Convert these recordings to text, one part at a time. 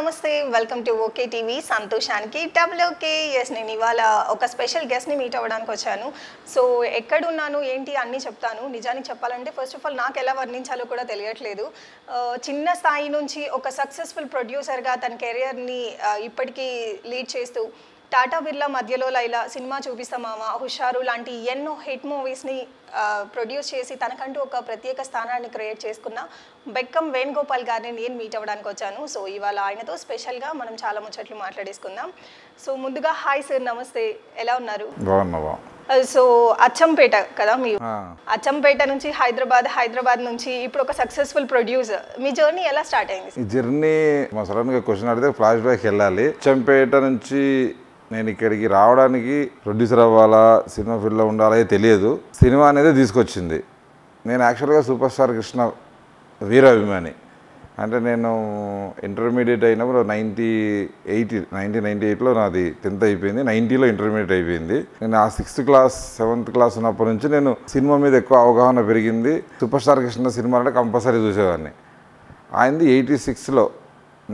నమస్తే welcome to okay TV సంతోషానికి double okay ఎస్ నేను ఇవాళ ఒక స్పెషల్ గెస్ట్ని మీట్ అవ్వడానికి వచ్చాను సో ఎక్కడున్నాను ఏంటి అన్నీ చెప్తాను నిజానికి చెప్పాలంటే ఫస్ట్ ఆఫ్ ఆల్ నాకు ఎలా వర్ణించాలో కూడా తెలియట్లేదు చిన్న స్థాయి నుంచి ఒక సక్సెస్ఫుల్ ప్రొడ్యూసర్గా తన కెరియర్ని ఇప్పటికీ లీడ్ చేస్తూ టాటా బిర్లా మధ్యలో లైలా సినిమా చూపిస్తామామ హుషారు లాంటి ఎన్నో హిట్ మూవీస్ని ప్రొడ్యూస్ చేసి తనకంటూ ఒక ప్రత్యేక స్థానాన్ని క్రియేట్ చేసుకున్న బెక్కం వేణుగోపాల్ గారిని నేను మీట్ అవ్వడానికి వచ్చాను సో ఇవాళ ఆయనతో స్పెషల్గా మనం చాలా ముచ్చట్లు మాట్లాడేసుకుందాం సో ముందుగా హాయ్ సార్ నమస్తే ఎలా ఉన్నారు సో అచ్చంపేట కదా మీ అచ్చంపేట నుంచి హైదరాబాద్ హైదరాబాద్ నుంచి ఇప్పుడు ఒక సక్సెస్ఫుల్ ప్రొడ్యూసర్ మీ జర్నీ ఎలా స్టార్ట్ అయింది జర్నీ మా సడన్ గా క్వశ్చన్ అడిగితే ఫ్లాష్ బ్యాక్ వెళ్ళాలి అచ్చంపేట నుంచి నేను ఇక్కడికి రావడానికి ప్రొడ్యూసర్ అవ్వాలా సినిమా ఫీల్డ్లో ఉండాలా తెలియదు సినిమా అనేది తీసుకొచ్చింది నేను యాక్చువల్గా సూపర్ స్టార్ కృష్ణ వీరాభిమాని అంటే నేను ఇంటర్మీడియట్ అయినప్పుడు నైంటీ ఎయిట్ నైన్టీన్ నైంటీ ఎయిట్లో నాది టెన్త్ అయిపోయింది నైంటీలో ఇంటర్మీడియట్ అయిపోయింది నేను ఆ సిక్స్త్ క్లాస్ సెవెంత్ క్లాస్ ఉన్నప్పటి నుంచి నేను సినిమా మీద ఎక్కువ అవగాహన పెరిగింది సూపర్ స్టార్ కృష్ణ సినిమా అంటే కంపల్సరీ చూసేవాడిని ఆయనది ఎయిటీ సిక్స్లో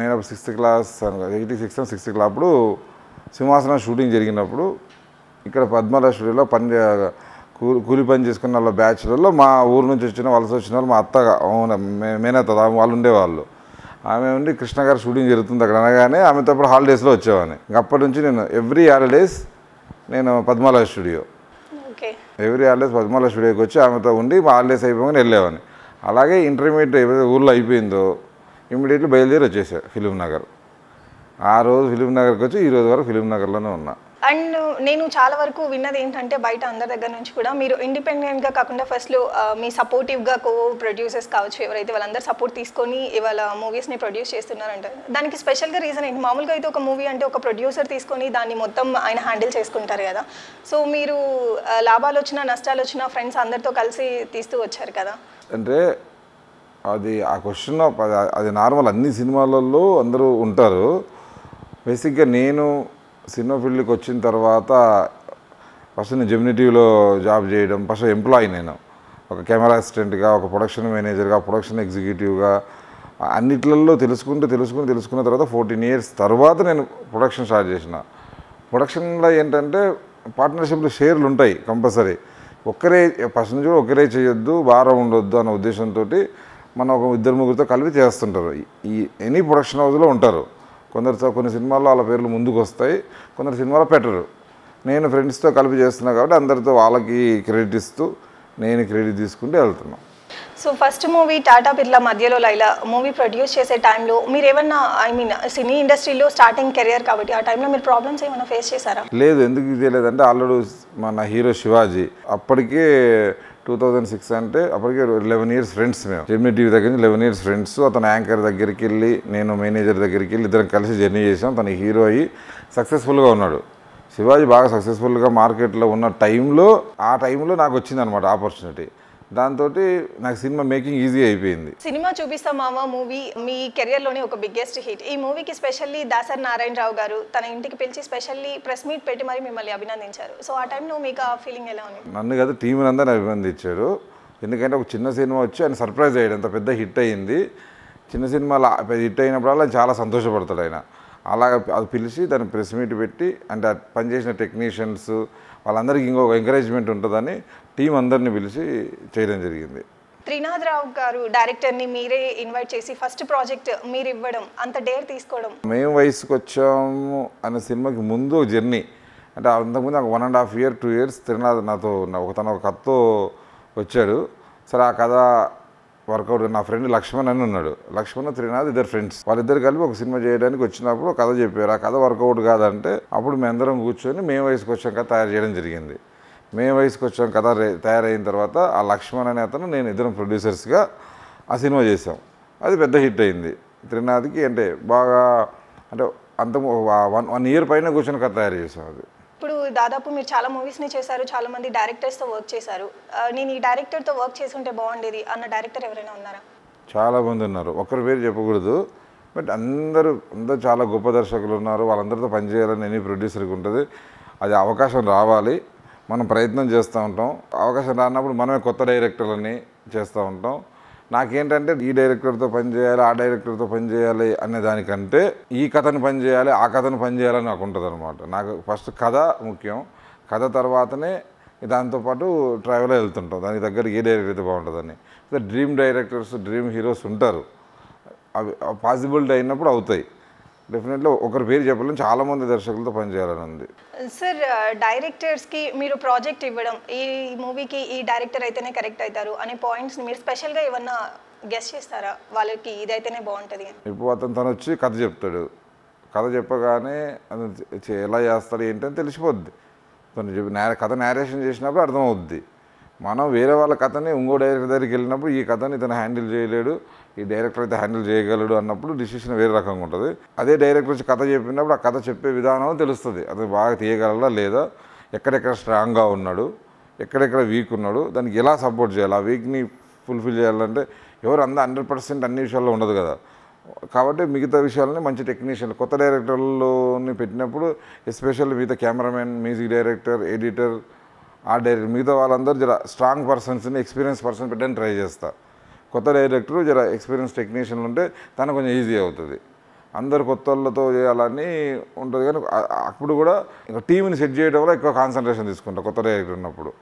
నేను sixth class eighty six sixth class అప్పుడు సింహాసనం షూటింగ్ జరిగినప్పుడు ఇక్కడ పద్మాల స్టూడియోలో పని కూలి పని చేసుకున్న వాళ్ళ బ్యాచ్లలో మా ఊరు నుంచి వచ్చిన వలస వచ్చిన వాళ్ళు మా అత్తగా అత్త మేనత్త వాళ్ళు ఉండేవాళ్ళు ఆమె ఉండి కృష్ణ గారు షూటింగ్ జరుగుతుంది అక్కడ అనగానే ఆమెతో అప్పుడు హాలిడేస్లో వచ్చేవాడిని అప్పటి నుంచి నేను ఎవ్రీ హాలిడేస్ నేను Padmala studio every holidays Padmala స్టూడియోకి వచ్చి ఆమెతో ఉండి మా హాలిడేస్ అయిపోగానే వెళ్ళేవాడిని అలాగే ఇంటర్మీడియట్ ఏదైతే ఊళ్ళో అయిపోయిందో ఇమీడియట్లీ బయలుదేరి వచ్చేసా ఫిలిం నగర్ ఆ రోజు ఫిలిం నగర్కి వచ్చి ఈ రోజు వరకు ఫిలిం నగర్లోనే ఉన్నా అండ్ నేను చాలా వరకు విన్నది ఏంటంటే బయట అందరి దగ్గర నుంచి కూడా మీరు ఇండిపెండెంట్గా కాకుండా ఫస్ట్లో మీ సపోర్టివ్గా కో ప్రొడ్యూసర్స్ కావచ్చు ఎవరైతే వాళ్ళందరూ సపోర్ట్ తీసుకొని ఇవాళ మూవీస్ని ప్రొడ్యూస్ చేస్తున్నారంట దానికి స్పెషల్గా రీజన్ ఏంటి మామూలుగా అయితే ఒక మూవీ అంటే ఒక ప్రొడ్యూసర్ తీసుకొని దాన్ని మొత్తం ఆయన హ్యాండిల్ చేసుకుంటారు కదా సో మీరు లాభాలు వచ్చినా నష్టాలు వచ్చినా ఫ్రెండ్స్ అందరితో కలిసి తీస్తూ వచ్చారు కదా అంటే అది ఆ క్వశ్చన్ అది నార్మల్ అన్ని సినిమాలలో అందరూ ఉంటారు బేసిక్గా నేను సినిమా ఫీల్డ్కి వచ్చిన తర్వాత ఫస్ట్ నేను జెమినిటీవ్లో జాబ్ చేయడం ఫస్ట్ ఎంప్లాయీ నేను ఒక కెమెరా అసిస్టెంట్గా ఒక ప్రొడక్షన్ మేనేజర్గా ప్రొడక్షన్ ఎగ్జిక్యూటివ్గా అన్నిట్లలో తెలుసుకుంటూ తెలుసుకుని తెలుసుకున్న తర్వాత ఫోర్టీన్ ఇయర్స్ తర్వాత నేను ప్రొడక్షన్ స్టార్ట్ చేసిన ప్రొడక్షన్లో ఏంటంటే పార్ట్నర్షిప్లో షేర్లు ఉంటాయి కంపల్సరీ ఒక్కరే ఫస్ట్ నుంచి కూడా ఒకరే చేయొద్దు భారం ఉండొద్దు అన్న ఉద్దేశంతో మనం ఒక ఇద్దరు ముగ్గురితో కలిపి చేస్తుంటారు ఈ ఎనీ ప్రొడక్షన్ హౌస్లో ఉంటారు కొందరు కొన్ని సినిమాల్లో వాళ్ళ పేర్లు ముందుకు వస్తాయి కొందరు సినిమాలో పెట్టరు నేను ఫ్రెండ్స్తో కలిపి చేస్తున్నా కాబట్టి అందరితో వాళ్ళకి క్రెడిట్ ఇస్తూ నేను క్రెడిట్ తీసుకుంటూ వెళ్తున్నాను so first movie Tata Birla మధ్యలో లైలా మూవీ ప్రొడ్యూస్ చేసే టైంలో మీరు ఏమన్నా ఐ మీన్ సినీ ఇండస్ట్రీలో స్టార్టింగ్ కెరియర్ కాబట్టి ఆ టైంలో మీరు ప్రాబ్లమ్స్ ఏమైనా ఫేస్ చేశారా లేదు ఎందుకు అంటే ఆల్రెడీ మన హీరో శివాజీ అప్పటికే టూ థౌజండ్ సిక్స్ అంటే అప్పటికే లెవెన్ ఇయర్స్ ఫ్రెండ్స్ మేము జర్నీ టీవీ దగ్గర నుంచి లెవెన్ ఇయర్స్ ఫ్రెండ్స్ అతను యాంకర్ దగ్గరికి వెళ్ళి నేను మేనేజర్ దగ్గరికి వెళ్ళి ఇద్దరం కలిసి జర్నీ చేసాం తను హీరో అయ్యి సక్సెస్ఫుల్గా ఉన్నాడు శివాజీ బాగా సక్సెస్ఫుల్గా మార్కెట్లో ఉన్న టైంలో ఆ టైంలో నాకు వచ్చింది అనమాట ఆపర్చునిటీ దాంతో నాకు సినిమా మేకింగ్ ఈజీ అయిపోయింది సినిమా చూపిస్తా మామ మూవీ మీ కెరియర్లోనే ఒక బిగ్గెస్ట్ హిట్ ఈ మూవీకి స్పెషల్లీ దాసర్ నారాయణరావు గారు తన ఇంటికి పిలిచి స్పెషల్లీ ప్రెస్ మీట్ పెట్టి మరి మిమ్మల్ని అభినందించారు సో ఆ టైం మీకు ఆ ఫీలింగ్ ఎలా ఉంది నన్ను కదా టీం అందరిని అభినందించారు ఎందుకంటే ఒక చిన్న సినిమా వచ్చి ఆయన సర్ప్రైజ్ అయ్యాడు అంత పెద్ద హిట్ అయ్యింది చిన్న సినిమా హిట్ అయినప్పుడల్లా చాలా సంతోషపడతాడు ఆయన అలాగ అది పిలిచి దాన్ని ప్రెస్ మీట్ పెట్టి అంటే పనిచేసిన టెక్నీషియన్స్ వాళ్ళందరికీ ఇంకొక ఎంకరేజ్మెంట్ ఉంటుందని టీం అందరిని పిలిచి చేయడం జరిగింది త్రినాథరావు గారు డైరెక్టర్ని మీరే ఇన్వైట్ చేసి ఫస్ట్ ప్రాజెక్ట్ మీరు ఇవ్వడం అంత డేర్ తీసుకోవడం మేము వయసుకు వచ్చాము అనే సినిమాకి ముందు జర్నీ అంటే అంతకుముందు ఒక one and half year two years Trinath నాతో ఉన్న ఒక తన ఒక కథతో వచ్చాడు సరే ఆ కథ వర్కౌట్ నా ఫ్రెండ్ లక్ష్మణ్ అని ఉన్నాడు లక్ష్మణ్ త్రినాథ్ ఇద్దరు ఫ్రెండ్స్ వాళ్ళిద్దరు కలిపి ఒక సినిమా చేయడానికి వచ్చినప్పుడు కథ చెప్పారు ఆ కథ వర్కౌట్ కాదంటే అప్పుడు మేమందరం కూర్చొని మేము వయసుకు వచ్చాక కథ తయారు చేయడం జరిగింది మే వయసుకు వచ్చాం కథ తయారైన తర్వాత ఆ లక్ష్మణ్ అనే అతను నేను ఇద్దరం ప్రొడ్యూసర్స్గా ఆ సినిమా చేసాం అది పెద్ద హిట్ అయింది త్రినాథ్కి అంటే బాగా అంటే అంత వన్ వన్ ఇయర్ పైన కూర్చొని కథ తయారు చేసాం అది దాదాపు మీరు చాలా మూవీస్ని చేశారు చాలా మంది డైరెక్టర్స్తో వర్క్ చేశారు నేను ఈ డైరెక్టర్తో వర్క్ చేసుకుంటే బాగుండేది అన్న డైరెక్టర్ ఎవరైనా ఉన్నారా చాలా మంది ఉన్నారు ఒకరి పేరు చెప్పకూడదు బట్ అందరూ అందరూ చాలా గొప్ప దర్శకులు ఉన్నారు వాళ్ళందరితో పనిచేయాలని ఎనీ ప్రొడ్యూసర్కి ఉంటుంది అది అవకాశం రావాలి మనం ప్రయత్నం చేస్తూ ఉంటాం అవకాశం రానప్పుడు మనమే కొత్త డైరెక్టర్లని చేస్తూ ఉంటాం నాకేంటంటే ఈ డైరెక్టర్తో పనిచేయాలి ఆ డైరెక్టర్తో పనిచేయాలి అనే దానికంటే ఈ కథను పనిచేయాలి ఆ కథను పనిచేయాలని నాకు ఉంటుంది అనమాట నాకు ఫస్ట్ కథ ముఖ్యం కథ తర్వాతనే దాంతోపాటు ట్రావెల్ వెళ్తుంటాం దానికి దగ్గర ఏ డైరెక్టర్ అయితే బాగుంటుందని డ్రీమ్ డైరెక్టర్స్ డ్రీమ్ హీరోస్ ఉంటారు అవి పాసిబిలిటీ అయినప్పుడు అవుతాయి డెఫినెట్లీ ఒకరు పేరు చెప్పలేము చాలా మంది దర్శకులతో పనిచేయాలని ఉంది సార్ డైరెక్టర్స్కి uh, మీరు ప్రాజెక్ట్ ఇవ్వడం ఈ మూవీకి ఈ డైరెక్టర్ అయితేనే కరెక్ట్ అవుతారు అనే పాయింట్స్ మీరు స్పెషల్గా ఏమన్నా గెస్ట్ చేస్తారా వాళ్ళకి ఇదైతేనే బాగుంటుంది ఇప్పుడు అతను తను వచ్చి కథ చెప్తాడు కథ చెప్పగానే ఎలా చేస్తాడు ఏంటని తెలిసిపోద్ది తను కథ నేరేషన్ చేసినప్పుడు అర్థమవుద్ది మనం వేరే వాళ్ళ కథని ఇంకో డైరెక్టర్ దగ్గరికి వెళ్ళినప్పుడు ఈ కథని ఇతను హ్యాండిల్ చేయలేడు ఈ డైరెక్టర్ అయితే హ్యాండిల్ చేయగలడు అన్నప్పుడు డిసిషన్ వేరే రకంగా ఉంటుంది అదే డైరెక్టర్ వచ్చి కథ చెప్పినప్పుడు ఆ కథ చెప్పే విధానం తెలుస్తుంది అది బాగా తీయగలడా లేదా ఎక్కడెక్కడ స్ట్రాంగ్గా ఉన్నాడు ఎక్కడెక్కడ వీక్ ఉన్నాడు దానికి ఎలా సపోర్ట్ చేయాలి ఆ వీక్ని ఫుల్ఫిల్ చేయాలంటే ఎవరు అందరూ హండ్రెడ్ పర్సెంట్ అన్ని విషయాల్లో ఉండదు కదా కాబట్టి మిగతా విషయాలని మంచి టెక్నీషియన్లు కొత్త డైరెక్టర్లోని పెట్టినప్పుడు ఎస్పెషల్లీ మిగతా కెమెరామెన్ మ్యూజిక్ డైరెక్టర్ ఎడిటర్ ఆ డైరెక్టర్ మిగతా వాళ్ళందరూ జర స్ట్రాంగ్ పర్సన్స్ని ఎక్స్పీరియన్స్ పర్సన్ పెట్టడానికి ట్రై చేస్తా కొత్త డైరెక్టర్ జర ఎక్స్పీరియన్స్ టెక్నీషియన్లు ఉంటే తన కొంచెం ఈజీ అవుతుంది అందరు కొత్త వాళ్ళతో చేయాలని ఉంటుంది కానీ అప్పుడు కూడా ఇంకా టీంని సెట్ చేయడం వల్ల ఎక్కువ కాన్సన్ట్రేషన్ తీసుకుంటాను కొత్త డైరెక్టర్ ఉన్నప్పుడు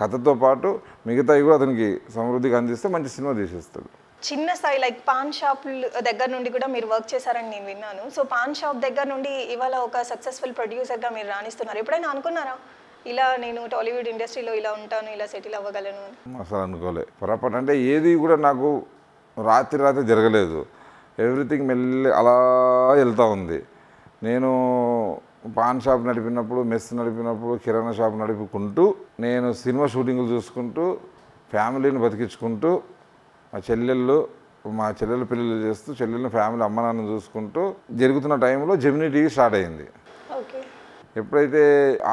కథతో పాటు మిగతావి కూడా అతనికి సమృద్ధిగా అందిస్తే మంచి సినిమా తీసేస్తాడు చిన్న స్థాయి లైక్ పాన్ షాప్ దగ్గర నుండి కూడా మీరు వర్క్ చేశారని నేను విన్నాను సో పాన్ షాప్ దగ్గర నుండి ఇవాళ ఒక సక్సెస్ఫుల్ ప్రొడ్యూసర్గా మీరు రాణిస్తున్నారు ఎప్పుడైనా అనుకున్నారా ఇలా నేను టాలీవుడ్ ఇండస్ట్రీలో ఇలా ఉంటాను ఇలా సెటిల్ అవ్వగలను అసలు అనుకోలే పొరపాటు అంటే ఏది కూడా నాకు రాత్రి రాత్రి జరగలేదు ఎవ్రీథింగ్ మెల్లి అలా వెళ్తూ ఉంది నేను పాన్ షాప్ నడిపినప్పుడు మెస్ నడిపినప్పుడు కిరాణా షాప్ నడుపుకుంటూ నేను సినిమా షూటింగ్లు చూసుకుంటూ ఫ్యామిలీని బతికించుకుంటూ మా చెల్లెళ్ళు మా చెల్లెళ్ళ పిల్లలు చేస్తూ చెల్లెళ్ళ ఫ్యామిలీ అమ్మ నాన్న చూసుకుంటూ జరుగుతున్న టైంలో జెమినీ టీవీ స్టార్ట్ అయింది ఎప్పుడైతే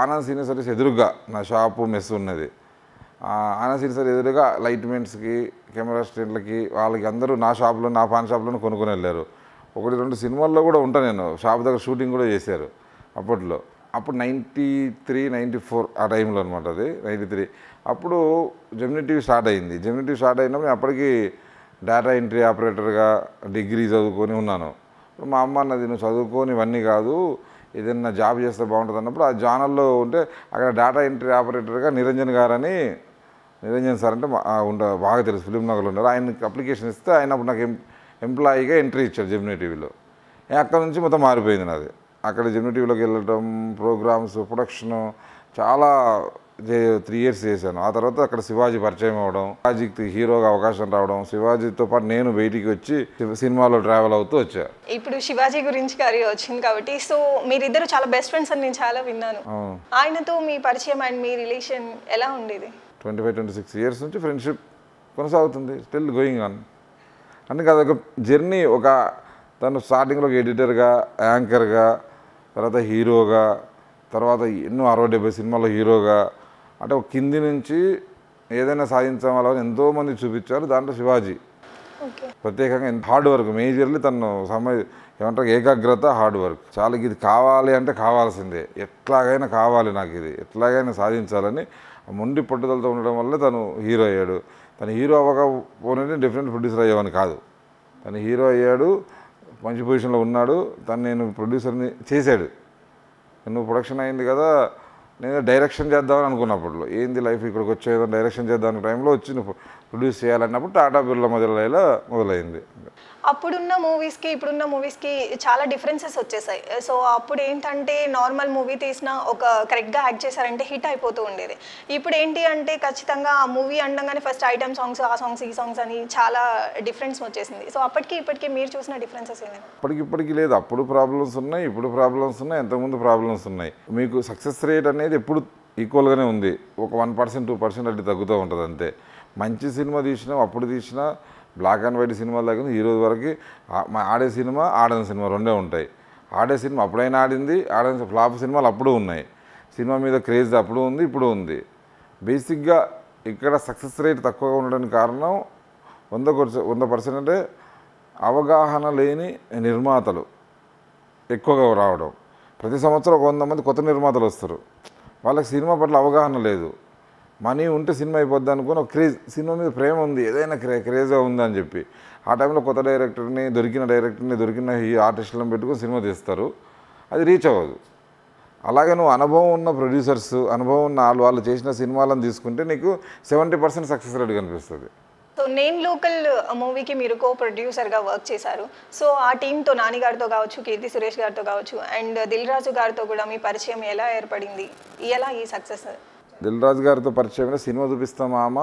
ఆనంద్ సీనియర్ సర్వీస్ ఎదురుగా నా షాపు మెస్ ఉన్నది ఆనంద్ సీనియర్ సర్వీస్ ఎదురుగా లైట్మెంట్స్కి కెమెరా స్టేట్లకి వాళ్ళకి అందరూ నా షాప్లో నా పాన్ షాప్లో కొనుక్కొని వెళ్ళారు ఒకటి రెండు సినిమాల్లో కూడా ఉంటాను నేను షాప్ దగ్గర షూటింగ్ కూడా చేశారు అప్పట్లో అప్పుడు నైంటీ త్రీ నైంటీ ఫోర్ ఆ టైంలో అనమాట అది నైంటీ త్రీ అప్పుడు జెమిని టీవీ స్టార్ట్ అయింది జెమిని టీవీ స్టార్ట్ అయినప్పుడు నేను అప్పటికి డేటా ఎంట్రీ ఆపరేటర్గా డిగ్రీ చదువుకొని ఉన్నాను మా అమ్మ అన్నది నువ్వు చదువుకొని ఇవన్నీ కాదు ఏదైనా జాబ్ చేస్తే బాగుంటుంది అన్నప్పుడు ఆ జానల్లో ఉంటే అక్కడ డేటా ఎంట్రీ ఆపరేటర్గా నిరంజన్ గారని నిరంజన్ సార్ అంటే ఉండ బాగా తెలుసు ఫిలిం నగర్లో ఉన్నారు ఆయనకి అప్లికేషన్ ఇస్తే ఆయన అప్పుడు నాకు ఎంప్లాయీగా ఎంట్రీ ఇచ్చారు జెమినీ టీవీలో అక్కడ నుంచి మొత్తం మారిపోయింది నాది అక్కడ జెమినీ టీవీలోకి వెళ్ళటం ప్రోగ్రామ్స్ ప్రొడక్షన్ చాలా త్రీ ఇయర్స్ చేశాను ఆ తర్వాత అక్కడ శివాజీ పరిచయం అవ్వడం శివాజీకి హీరోగా అవకాశం రావడం శివాజీతో పాటు నేను బయటికి వచ్చి సినిమాలో ట్రావెల్ అవుతూ వచ్చా ఇప్పుడు శివాజీ గురించి కరీ వచ్చింది కాబట్టి సో మీరిద్దరు చాలా బెస్ట్ ఫ్రెండ్స్ అని నేను చాలా విన్నాను ఆయనతో మీ పరిచయం అండ్ మీ రిలేషన్ ఎలా ఉండేది twenty five twenty six years నుంచి ఫ్రెండ్షిప్ కొనసాగుతుంది స్టిల్ గోయింగ్ ఆన్ అందుకే అదొక జర్నీ ఒక తను స్టార్టింగ్లో ఒక ఎడిటర్గా యాంకర్గా తర్వాత హీరోగా తర్వాత ఎన్నో అరవై డెబ్బై సినిమాల్లో హీరోగా అంటే ఒక కింది నుంచి ఏదైనా సాధించడం వల్ల ఎంతోమంది చూపించారు దాంట్లో శివాజీ ప్రత్యేకంగా హార్డ్ వర్క్ మేజర్లీ తను సమయ ఏమంటారు ఏకాగ్రత హార్డ్ వర్క్ చాలా ఇది కావాలి అంటే కావాల్సిందే ఎట్లాగైనా కావాలి నాకు ఇది ఎట్లాగైనా సాధించాలని మొండి పట్టుదలతో ఉండడం వల్ల తను హీరో అయ్యాడు తను హీరో అవ్వకపోనే డెఫినెట్ ప్రొడ్యూసర్ అయ్యేవాని కాదు తను హీరో అయ్యాడు మంచి పొజిషన్లో ఉన్నాడు తను నేను ప్రొడ్యూసర్ని చేశాడు నువ్వు ప్రొడక్షన్ అయింది కదా నేను డైరెక్షన్ చేద్దామని అనుకున్నప్పుడు ఏంది లైఫ్ ఇక్కడికి వచ్చేదో డైరెక్షన్ చేద్దాం టైంలో వచ్చిన ప్రొడ్యూస్ చేయాలన్నప్పుడు టాటా బిర్లా మొదలయ్యేలా మొదలైంది అప్పుడున్న మూవీస్కి ఇప్పుడున్న మూవీస్కి చాలా డిఫరెన్సెస్ వచ్చేసాయి సో అప్పుడు ఏంటంటే నార్మల్ మూవీ తీసిన ఒక కరెక్ట్గా యాక్ట్ చేశారంటే హిట్ అయిపోతూ ఉండేది ఇప్పుడు ఏంటి అంటే ఖచ్చితంగా ఆ మూవీ అనగానే ఫస్ట్ ఐటమ్ సాంగ్స్ ఆ సాంగ్స్ ఈ సాంగ్స్ అని చాలా డిఫరెన్స్ వచ్చేసింది సో అప్పటికి ఇప్పటికీ మీరు చూసిన డిఫరెన్సెస్ ఏమైనా ఇప్పటికి ఇప్పటికి లేదు అప్పుడు ప్రాబ్లమ్స్ ఉన్నాయి ఇప్పుడు ప్రాబ్లమ్స్ ఉన్నాయి ఎంతకుముందు ప్రాబ్లమ్స్ ఉన్నాయి మీకు సక్సెస్ రేట్ అనేది ఎప్పుడు ఈక్వల్గానే ఉంది ఒక వన్ పర్సెంట్ టూ పర్సెంట్ అట్టి తగ్గుతూ ఉంటుంది అంతే మంచి సినిమా తీసినా అప్పుడు తీసిన బ్లాక్ అండ్ వైట్ సినిమాలు దగ్గర రోజు వరకు ఆడే సినిమా ఆడిన సినిమా రెండే ఉంటాయి ఆడే సినిమా అప్పుడైనా ఆడింది ఆడిన ఫ్లాప్ సినిమాలు అప్పుడు ఉన్నాయి సినిమా మీద క్రేజ్ అప్పుడు ఉంది ఇప్పుడు ఉంది బేసిక్గా ఇక్కడ సక్సెస్ రేట్ తక్కువగా ఉండడానికి కారణం వంద వంద పర్సెంట్ అంటే అవగాహన లేని నిర్మాతలు ఎక్కువగా రావడం ప్రతి సంవత్సరం వంద మంది కొత్త నిర్మాతలు వస్తారు వాళ్ళకి సినిమా పట్ల అవగాహన లేదు మనీ ఉంటే సినిమా అయిపోద్ది అనుకుని ఒక క్రేజ్ సినిమా మీద ప్రేమ ఉంది ఏదైనా క్రే క్రేజ్గా ఉందని చెప్పి ఆ టైంలో కొత్త డైరెక్టర్ని దొరికిన డైరెక్టర్ని దొరికిన ఈ ఆర్టిస్టులను పెట్టుకుని సినిమా తీస్తారు అది రీచ్ అవ్వదు అలాగే నువ్వు అనుభవం ఉన్న ప్రొడ్యూసర్స్ అనుభవం ఉన్న వాళ్ళు వాళ్ళు చేసిన సినిమాలను తీసుకుంటే నీకు సెవెంటీ పర్సెంట్ సక్సెస్ రేట్ కనిపిస్తుంది సో నేను లోకల్ మూవీకి మీరు కో ప్రొడ్యూసర్గా వర్క్ చేశారు సో ఆ టీంతో నానిగారితో కావచ్చు కీర్తి సురేష్ గారితో కావచ్చు అండ్ దిల్ రాజు గారితో కూడా మీ పరిచయం ఎలా ఏర్పడింది ఎలా ఈ సక్సెస్ దిల్ రాజు గారితో పరిచయం సినిమా చూపిస్తా మామ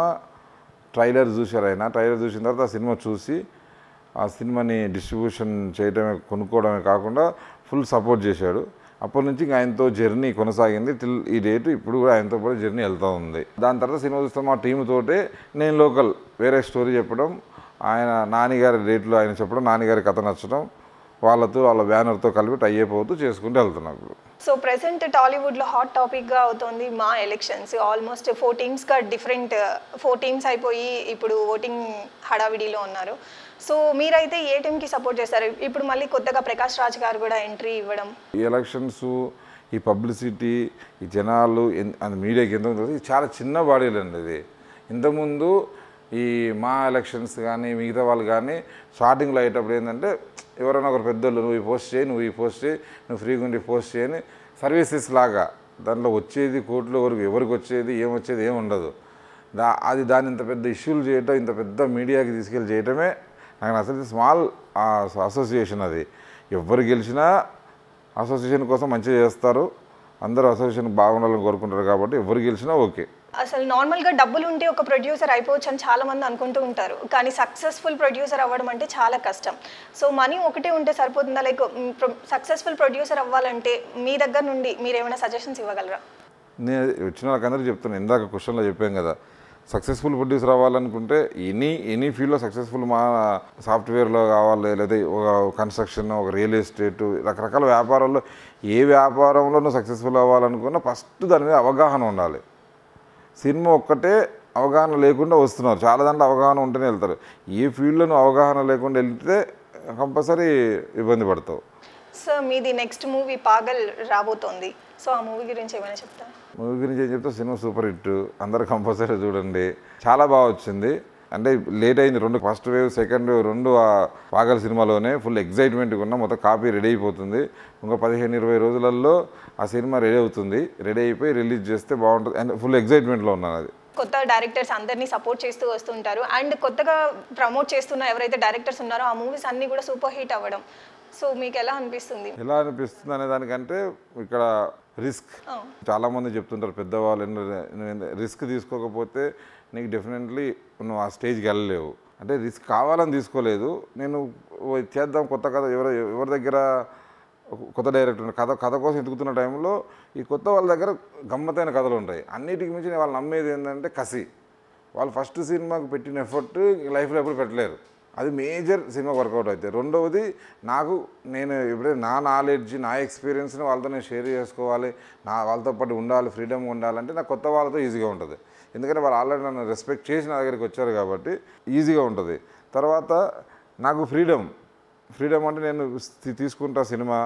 ట్రైలర్ చూశారు ఆయన ట్రైలర్ చూసిన తర్వాత ఆ సినిమా చూసి ఆ సినిమాని డిస్ట్రిబ్యూషన్ చేయడమే కొనుక్కోవడమే కాకుండా ఫుల్ సపోర్ట్ చేశాడు అప్పటి నుంచి ఆయనతో జర్నీ కొనసాగింది టిల్ ఈ డేట్ ఇప్పుడు కూడా ఆయనతో కూడా జర్నీ వెళ్తూ ఉంది దాని తర్వాత సినిమా చూస్తాం మా తోటే నేను లోకల్ వేరే స్టోరీ చెప్పడం ఆయన నాన్నగారి డేట్లో ఆయన చెప్పడం నాన్నగారి కథ నచ్చడం వాళ్ళతో వాళ్ళ బ్యానర్తో కలిపి టైప్ చేసుకుంటూ వెళ్తున్నాం ఇప్పుడు సో ప్రెసెంట్ టాలీవుడ్లో హాట్ టాపిక్గా అవుతుంది మా ఎలక్షన్స్ ఆల్మోస్ట్ ఫోర్ టీమ్స్గా డిఫరెంట్ ఫోర్ టీమ్స్ అయిపోయి ఇప్పుడు ఓటింగ్ హడావిడిలో ఉన్నారు సో మీరైతే ఏ టీమ్కి సపోర్ట్ చేస్తారు ఇప్పుడు మళ్ళీ కొత్తగా ప్రకాష్ రాజ్ గారు కూడా ఎంట్రీ ఇవ్వడం ఈ ఎలక్షన్స్ ఈ పబ్లిసిటీ ఈ జనాలు మీడియాకి ఎంత చాలా చిన్న బాడీలు అండి ఇది ఇంతకుముందు ఈ మా ఎలక్షన్స్ కానీ మిగతా వాళ్ళు కానీ స్టార్టింగ్లో అయ్యేటప్పుడు ఏంటంటే ఎవరైనా ఒకరు పెద్దోళ్ళు నువ్వు ఈ పోస్ట్ చేయి నువ్వు ఈ పోస్ట్ చేయి నువ్వు ఫ్రీగా ఉండి పోస్ట్ చేయని సర్వీసెస్ లాగా దాంట్లో వచ్చేది కోర్టులో ఎవరికి ఎవరికి వచ్చేది ఏం వచ్చేది ఏమి ఉండదు దా అది దాని ఇంత పెద్ద ఇష్యూలు చేయటం ఇంత పెద్ద మీడియాకి తీసుకెళ్ళి చేయటమే నాకు అసలు స్మాల్ అసోసియేషన్ అది ఎవరు గెలిచినా అసోసియేషన్ కోసం మంచిగా చేస్తారు అందరూ అసోసియేషన్ బాగుండాలని కోరుకుంటారు కాబట్టి ఎవరు గెలిచినా ఓకే అసలు నార్మల్గా డబ్బులు ఉంటే ఒక ప్రొడ్యూసర్ అయిపోవచ్చు అని చాలామంది అనుకుంటూ ఉంటారు కానీ సక్సెస్ఫుల్ ప్రొడ్యూసర్ అవ్వడం అంటే చాలా కష్టం సో మనీ ఒకటే ఉంటే సరిపోతుందా లైక్ సక్సెస్ఫుల్ ప్రొడ్యూసర్ అవ్వాలంటే మీ దగ్గర నుండి మీరు ఏమైనా సజెషన్స్ ఇవ్వగలరా నేను వచ్చిన వాళ్ళకందరూ చెప్తున్నాను ఇందాక క్వశ్చన్లో చెప్పాం కదా సక్సెస్ఫుల్ ప్రొడ్యూసర్ అవ్వాలనుకుంటే ఎనీ ఎనీ ఫీల్డ్లో సక్సెస్ఫుల్ మా సాఫ్ట్వేర్లో కావాలి లేదా ఒక కన్స్ట్రక్షన్ ఒక రియల్ ఎస్టేట్ రకరకాల వ్యాపారాల్లో ఏ వ్యాపారంలో సక్సెస్ఫుల్ అవ్వాలనుకున్నా ఫస్ట్ దాని మీద అవగాహన ఉండాలి సినిమా ఒక్కటే అవగాహన లేకుండా వస్తున్నారు చాలా దాంట్లో అవగాహన ఉంటేనే వెళ్తారు ఏ ఫీల్డ్లో అవగాహన లేకుండా వెళ్తే కంపల్సరీ ఇబ్బంది పడతావు సార్ మీది నెక్స్ట్ మూవీ పాగల్ రాబోతోంది సో ఆ మూవీ గురించి ఏమైనా చెప్తారా మూవీ గురించి ఏం చెప్తా సినిమా సూపర్ హిట్ అందరు కంపల్సరీ చూడండి చాలా బాగా వచ్చింది అంటే లేట్ అయింది రెండు ఫస్ట్ వేవ్ సెకండ్ వేవ్ రెండు ఆ పాగల సినిమాలోనే ఫుల్ ఎగ్జైట్మెంట్గా ఉన్న మొత్తం కాపీ రెడీ అయిపోతుంది ఇంకా పదిహేను ఇరవై రోజులలో ఆ సినిమా రెడీ అవుతుంది రెడీ అయిపోయి రిలీజ్ చేస్తే బాగుంటుంది అండ్ ఫుల్ ఎగ్జైట్మెంట్లో ఉన్నాను అది కొత్త డైరెక్టర్స్ అందరినీ సపోర్ట్ చేస్తూ వస్తుంటారు అండ్ కొత్తగా ప్రమోట్ చేస్తున్న ఎవరైతే డైరెక్టర్స్ ఉన్నారో ఆ మూవీస్ అన్నీ కూడా సూపర్ హిట్ అవ్వడం సో మీకు ఎలా అనిపిస్తుంది ఎలా అనిపిస్తుంది అనే దానికంటే ఇక్కడ రిస్క్ చాలామంది చెప్తుంటారు పెద్దవాళ్ళు రిస్క్ తీసుకోకపోతే నీకు డెఫినెట్లీ ఇప్పుడు నువ్వు ఆ స్టేజ్కి వెళ్ళలేవు అంటే రిస్క్ కావాలని తీసుకోలేదు నేను చేద్దాం కొత్త కథ ఎవరు ఎవరి దగ్గర కొత్త డైరెక్టర్ కథ కథ కోసం ఎదుగుతున్న టైంలో ఈ కొత్త వాళ్ళ దగ్గర గమ్మతైన కథలు ఉంటాయి అన్నిటికి మించి వాళ్ళు నమ్మేది ఏంటంటే కసి వాళ్ళు ఫస్ట్ సినిమాకు పెట్టిన ఎఫర్ట్ లైఫ్లో ఎప్పుడు పెట్టలేరు అది మేజర్ సినిమా వర్కౌట్ అవుతాయి రెండవది నాకు నేను ఇప్పుడే నా నాలెడ్జ్ నా ఎక్స్పీరియన్స్ని వాళ్ళతో నేను షేర్ చేసుకోవాలి నా వాళ్ళతో పాటు ఉండాలి ఫ్రీడమ్ ఉండాలంటే నాకు కొత్త వాళ్ళతో ఈజీగా ఉంటుంది ఎందుకంటే వాళ్ళు ఆల్రెడీ నన్ను రెస్పెక్ట్ చేసి నా దగ్గరికి వచ్చారు కాబట్టి ఈజీగా ఉంటుంది తర్వాత నాకు ఫ్రీడమ్ ఫ్రీడమ్ అంటే నేను తీసుకుంటా సినిమా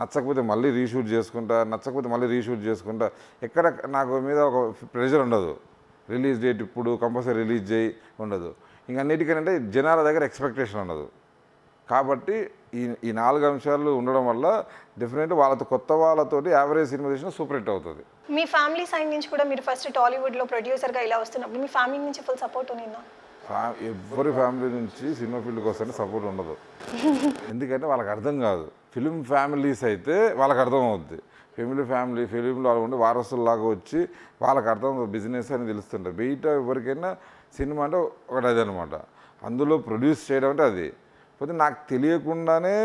నచ్చకపోతే మళ్ళీ రీషూట్ చేసుకుంటా నచ్చకపోతే మళ్ళీ రీషూట్ చేసుకుంటా ఎక్కడ నాకు మీద ఒక ప్రెషర్ ఉండదు రిలీజ్ డేట్ ఇప్పుడు కంపల్సరీ రిలీజ్ చేయి ఉండదు అన్నిటికంటే జనాల దగ్గర ఎక్స్పెక్టేషన్ ఉండదు కాబట్టి ఈ ఈ నాలుగు అంశాలు ఉండడం వల్ల డెఫినెట్గా వాళ్ళతో కొత్త వాళ్ళతోటి యావరేజ్ సినిమా చేసిన సూపర్ హిట్ అవుతుంది మీ ఫ్యామిలీ సైడ్ నుంచి కూడా మీరు ఫస్ట్ టాలీవుడ్లో ప్రొడ్యూసర్గా ఇలా వస్తున్నప్పుడు మీ ఫ్యామిలీ నుంచి ఫుల్ సపోర్ట్ ఉందా ఎవరి ఫ్యామిలీ నుంచి సినిమా ఫీల్డ్కి వస్తే సపోర్ట్ ఉండదు ఎందుకంటే వాళ్ళకి అర్థం కాదు ఫిలిం ఫ్యామిలీస్ అయితే వాళ్ళకి అర్థం అవుద్ది ఫ్యామిలీ ఫ్యామిలీ ఫిలింలో ఉండి వారసుల్లాగా వచ్చి వాళ్ళకి అర్థం బిజినెస్ అని తెలుస్తుంటారు బయట ఎవరికైనా సినిమా అంటే ఒకటి అది అనమాట అందులో ప్రొడ్యూస్ చేయడం అంటే అది పోతే నాకు తెలియకుండానే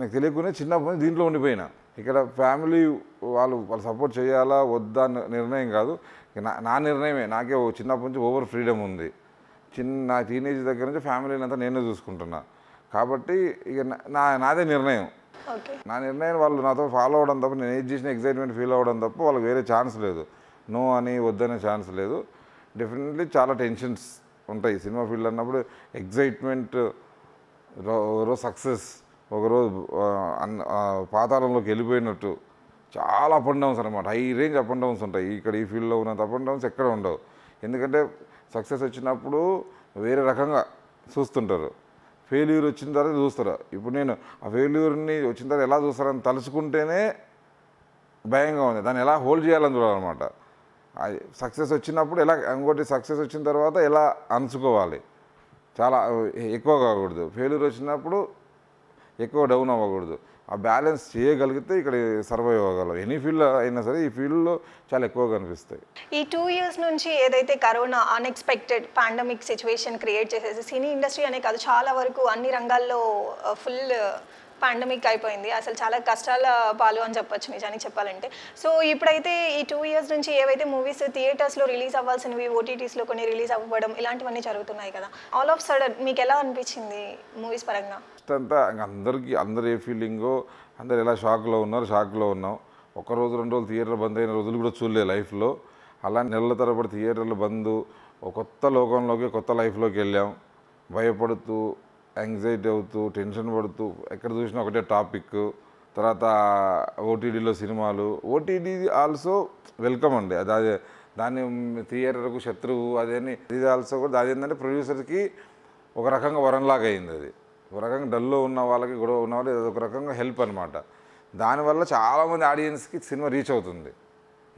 నాకు తెలియకుండా చిన్నప్పటి దీంట్లో ఉండిపోయినా ఇక్కడ ఫ్యామిలీ వాళ్ళు వాళ్ళు సపోర్ట్ చేయాలా వద్దా నిర్ణయం కాదు నా నా నిర్ణయమే నాకే చిన్నప్పటి నుంచి ఓవర్ ఫ్రీడమ్ ఉంది చిన్న నా టీనేజ్ దగ్గర నుంచి ఫ్యామిలీని అంతా నేనే చూసుకుంటున్నా కాబట్టి ఇక నా నాదే నిర్ణయం నా నిర్ణయం వాళ్ళు నాతో ఫాలో అవడం తప్ప నేను ఏజ్ చేసిన ఎగ్జైట్మెంట్ ఫీల్ అవ్వడం తప్ప వాళ్ళకి వేరే ఛాన్స్ లేదు నో అని వద్దనే ఛాన్స్ లేదు డెఫినెట్లీ చాలా టెన్షన్స్ ఉంటాయి సినిమా ఫీల్డ్ అన్నప్పుడు ఎగ్జైట్మెంట్ రోజు సక్సెస్ ఒకరోజు అన్న పాతాళంలోకి వెళ్ళిపోయినట్టు చాలా అప్ అండ్ డౌన్స్ అనమాట high range up and downs ఉంటాయి ఇక్కడ ఈ ఫీల్డ్లో ఉన్నంత అప్ అండ్ డౌన్స్ ఎక్కడ ఉండవు ఎందుకంటే సక్సెస్ వచ్చినప్పుడు వేరే రకంగా చూస్తుంటారు ఫెయిల్యూర్ వచ్చిన తర్వాత చూస్తారు ఇప్పుడు నేను ఆ ఫెయిల్యూర్ని వచ్చిన తర్వాత ఎలా చూస్తారని తలుచుకుంటేనే భయంగా ఉంది దాన్ని ఎలా హోల్డ్ చేయాలని చూడాలన్నమాట సక్సెస్ వచ్చినప్పుడు ఎలా ఇంకోటి సక్సెస్ వచ్చిన తర్వాత ఎలా అంచుకోవాలి చాలా ఎక్కువ కాకూడదు ఫెయిల్యూర్ వచ్చినప్పుడు ఎక్కువ డౌన్ అవ్వకూడదు ఆ బ్యాలెన్స్ చేయగలిగితే ఇక్కడ సర్వైవ్ అవ్వగలం ఎనీ ఫీల్డ్ అయినా సరే ఈ ఫీల్డ్లో చాలా ఎక్కువ కనిపిస్తాయి ఈ టూ ఇయర్స్ నుంచి ఏదైతే corona unexpected pandemic situation create చేసేసి సినీ ఇండస్ట్రీ అనే కాదు చాలా వరకు అన్ని రంగాల్లో ఫుల్ పాండమిక్ అయిపోయింది అసలు చాలా కష్టాల పాలు అని చెప్పొచ్చు నిజానికి చెప్పాలంటే సో ఇప్పుడైతే ఈ టూ ఇయర్స్ నుంచి ఏవైతే మూవీస్ థియేటర్స్లో రిలీజ్ అవ్వాల్సినవి ఓటీటీస్లో కొన్ని రిలీజ్ అవ్వడం ఇలాంటివన్నీ జరుగుతున్నాయి కదా ఆల్ ఆఫ్ సడన్ మీకు ఎలా అనిపించింది మూవీస్ పరంగా ఫస్ట్ అంతా అందరికీ అందరు ఏ ఫీలింగో అందరు ఎలా షాక్లో ఉన్నారు షాక్లో ఉన్నాం ఒక రోజు రెండు రోజులు థియేటర్ బంద్ అయిన రోజులు కూడా చూడలేదు లైఫ్లో అలా నెలల తరబడి థియేటర్లు బంద్ కొత్త లోకంలోకి కొత్త లైఫ్లోకి వెళ్ళాం భయపడుతూ యాంగ్జైటీ అవుతూ టెన్షన్ పడుతూ ఎక్కడ చూసినా ఒకటే టాపిక్ తర్వాత ఓటీడీలో సినిమాలు ఓటీడీ ఆల్సో వెల్కమ్ అండి అది దాన్ని థియేటర్కు శత్రువు అని ఇది ఆల్సో కూడా అది ఏంటంటే ప్రొడ్యూసర్కి ఒక రకంగా వరంలాగా అయింది అది ఒక రకంగా డల్లో ఉన్న వాళ్ళకి గొడవ ఉన్న వాళ్ళు ఒక రకంగా హెల్ప్ అనమాట దానివల్ల చాలామంది ఆడియన్స్కి సినిమా రీచ్ అవుతుంది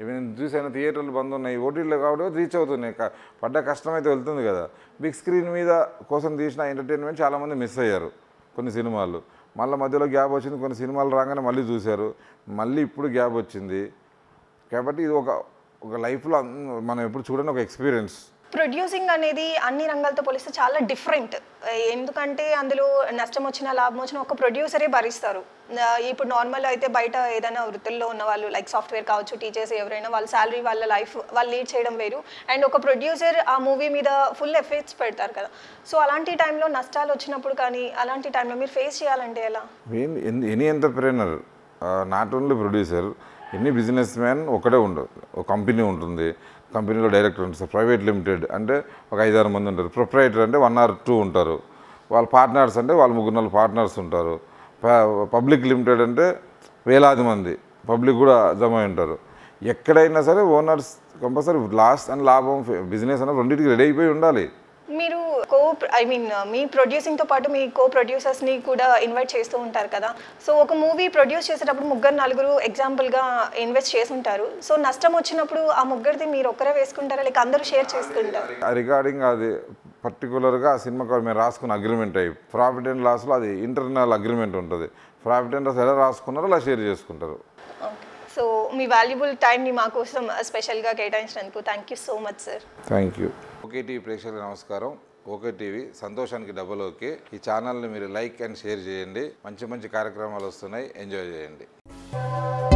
ఏమైనా చూసాను థియేటర్లు బంద్ ఉన్నాయి ఓటీలో కాబట్టి రీచ్ అవుతున్నాయి పడ్డ కష్టం అయితే వెళ్తుంది కదా బిగ్ స్క్రీన్ మీద కోసం తీసిన ఎంటర్టైన్మెంట్ చాలామంది మిస్ అయ్యారు కొన్ని సినిమాలు మళ్ళీ మధ్యలో గ్యాప్ వచ్చింది కొన్ని సినిమాలు రాగానే మళ్ళీ చూశారు మళ్ళీ ఇప్పుడు గ్యాప్ వచ్చింది కాబట్టి ఇది ఒక ఒక లైఫ్లో మనం ఎప్పుడు చూడని ఒక ఎక్స్పీరియన్స్ ప్రొడ్యూసింగ్ అనేది అన్ని రంగాలతో పోలిస్తే చాలా డిఫరెంట్ ఎందుకంటే అందులో నష్టం వచ్చినా లాభం వచ్చిన ఒక ప్రొడ్యూసరే భరిస్తారు ఇప్పుడు నార్మల్ అయితే బయట ఏదైనా వృత్తుల్లో ఉన్న వాళ్ళు లైక్ సాఫ్ట్వేర్ కావచ్చు టీచర్స్ ఎవరైనా వాళ్ళ శాలరీ వాళ్ళ లైఫ్ వాళ్ళు లీడ్ చేయడం వేరు అండ్ ఒక ప్రొడ్యూసర్ ఆ మూవీ మీద ఫుల్ ఎఫెక్ట్స్ పెడతారు కదా సో అలాంటి టైంలో నష్టాలు వచ్చినప్పుడు కానీ అలాంటి టైంలో మీరు ఫేస్ చేయాలంటే ఎలా any entrepreneur not only producer any businessman ఒకటే ఉండదు ఒక కంపెనీ ఉంటుంది కంపెనీలో డైరెక్టర్ ఉంటారు ప్రైవేట్ లిమిటెడ్ అంటే ఒక ఐదారు మంది ఉంటారు ప్రొప్రైటర్ అంటే వన్ ఆర్ టూ ఉంటారు వాళ్ళ పార్ట్నర్స్ అంటే వాళ్ళు ముగ్గురు నాలుగు పార్ట్నర్స్ ఉంటారు పబ్లిక్ లిమిటెడ్ అంటే వేలాది మంది పబ్లిక్ కూడా జమ ఉంటారు ఎక్కడైనా సరే ఓనర్స్ కంపల్సరీ లాస్ట్ అండ్ లాభం బిజినెస్ అన్న రెండింటికి రెడీ అయిపోయి ఉండాలి మీరు కో ఐ మీన్ మీ ప్రొడ్యూసింగ్తో పాటు మీ కో ప్రొడ్యూసర్స్ని కూడా ఇన్వైట్ చేస్తూ ఉంటారు కదా సో ఒక మూవీ ప్రొడ్యూస్ చేసేటప్పుడు ముగ్గురు నలుగురు ఎగ్జాంపుల్గా ఇన్వెస్ట్ ఉంటారు సో నష్టం వచ్చినప్పుడు ఆ ముగ్గురిది మీరు ఒక్కరే వేసుకుంటారా లేక అందరూ షేర్ చేసుకుంటారు రిగార్డింగ్ అది పర్టికులర్గా ఆ సినిమాకి మేము రాసుకున్న అగ్రిమెంట్ అయ్యి ప్రాఫిట్ అండ్ లాస్లో అది ఇంటర్నల్ అగ్రిమెంట్ ఉంటుంది ప్రాఫిట్ అండ్ లాస్ ఎలా రాసుకున్నారో అలా షేర్ చేసుకుంటారు సో మీ వాల్యుబుల్ టైంని మా కోసం స్పెషల్గా uh, కేటాయించినందుకు thank you so much sir thank you okay TV ప్రేక్షకులకు నమస్కారం ఓకే టీవీ సంతోషానికి డబుల్ ఓకే ఈ ఛానల్ని మీరు లైక్ అండ్ షేర్ చేయండి మంచి మంచి కార్యక్రమాలు వస్తున్నాయి ఎంజాయ్ చేయండి